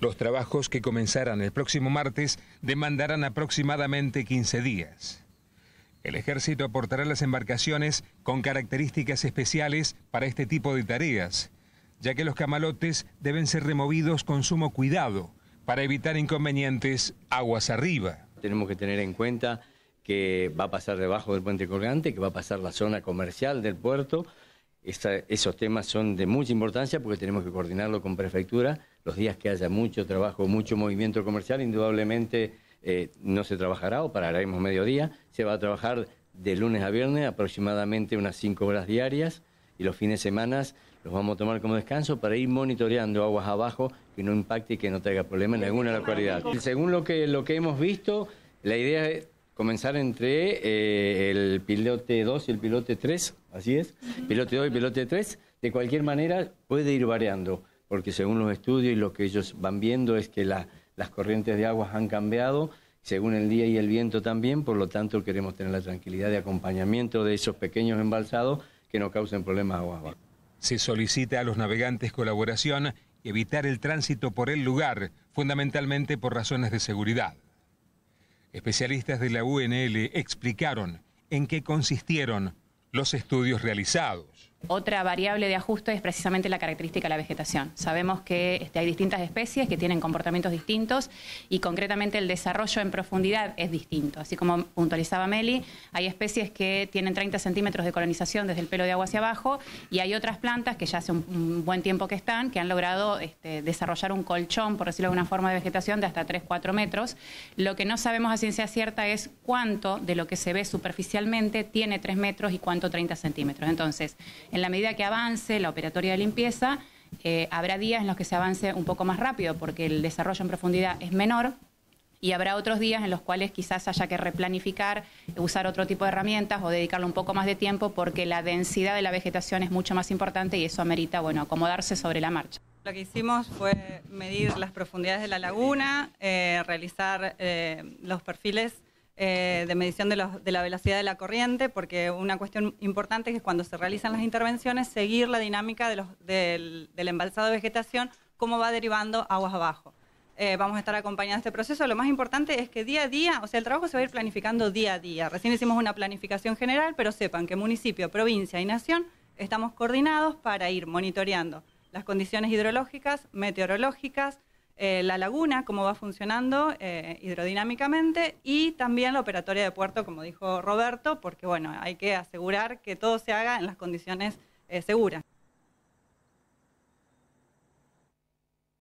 Los trabajos que comenzarán el próximo martes demandarán aproximadamente 15 días. El ejército aportará las embarcaciones con características especiales para este tipo de tareas, ya que los camalotes deben ser removidos con sumo cuidado para evitar inconvenientes aguas arriba. Tenemos que tener en cuenta que va a pasar debajo del puente colgante, que va a pasar la zona comercial del puerto, esos temas son de mucha importancia porque tenemos que coordinarlo con prefectura. Los días que haya mucho trabajo, mucho movimiento comercial, indudablemente eh, no se trabajará o pararemos mediodía. Se va a trabajar de lunes a viernes aproximadamente unas 5 horas diarias y los fines de semana los vamos a tomar como descanso para ir monitoreando aguas abajo que no impacte y que no tenga problema en alguna localidad. Según lo que, lo que hemos visto, la idea es comenzar entre eh, el pilote 2 y el pilote 3, así es, pilote 2 y pilote 3, de cualquier manera puede ir variando, porque según los estudios y lo que ellos van viendo es que las corrientes de aguas han cambiado, según el día y el viento también, por lo tanto queremos tener la tranquilidad de acompañamiento de esos pequeños embalsados que no causen problemas aguas Se solicita a los navegantes colaboración y evitar el tránsito por el lugar, fundamentalmente por razones de seguridad. Especialistas de la UNL explicaron en qué consistieron los estudios realizados. Otra variable de ajuste es precisamente la característica de la vegetación. Sabemos que este, hay distintas especies que tienen comportamientos distintos y concretamente el desarrollo en profundidad es distinto. Así como puntualizaba Meli, hay especies que tienen 30 centímetros de colonización desde el pelo de agua hacia abajo y hay otras plantas que ya hace un, buen tiempo que están, que han logrado este, desarrollar un colchón, por decirlo de una forma, de vegetación de hasta 3-4 metros. Lo que no sabemos a ciencia cierta es cuánto de lo que se ve superficialmente tiene 3 metros y cuánto 30 centímetros. Entonces, en la medida que avance la operatoria de limpieza, eh, habrá días en los que se avance un poco más rápido porque el desarrollo en profundidad es menor, y habrá otros días en los cuales quizás haya que replanificar, usar otro tipo de herramientas o dedicarle un poco más de tiempo porque la densidad de la vegetación es mucho más importante y eso amerita, bueno, acomodarse sobre la marcha. Lo que hicimos fue medir las profundidades de la laguna, eh, realizar eh, los perfiles eh, de medición de, la velocidad de la corriente, porque una cuestión importante es que cuando se realizan las intervenciones, seguir la dinámica del, embalsado de vegetación, cómo va derivando aguas abajo. Eh, vamos a estar acompañando este proceso. Lo más importante es que día a día, o sea, el trabajo se va a ir planificando día a día. Recién hicimos una planificación general, pero sepan que municipio, provincia y nación estamos coordinados para ir monitoreando las condiciones hidrológicas, meteorológicas, eh, la laguna, cómo va funcionando eh, hidrodinámicamente y también la operatoria de puerto, como dijo Roberto, porque bueno, hay que asegurar que todo se haga en las condiciones eh, seguras.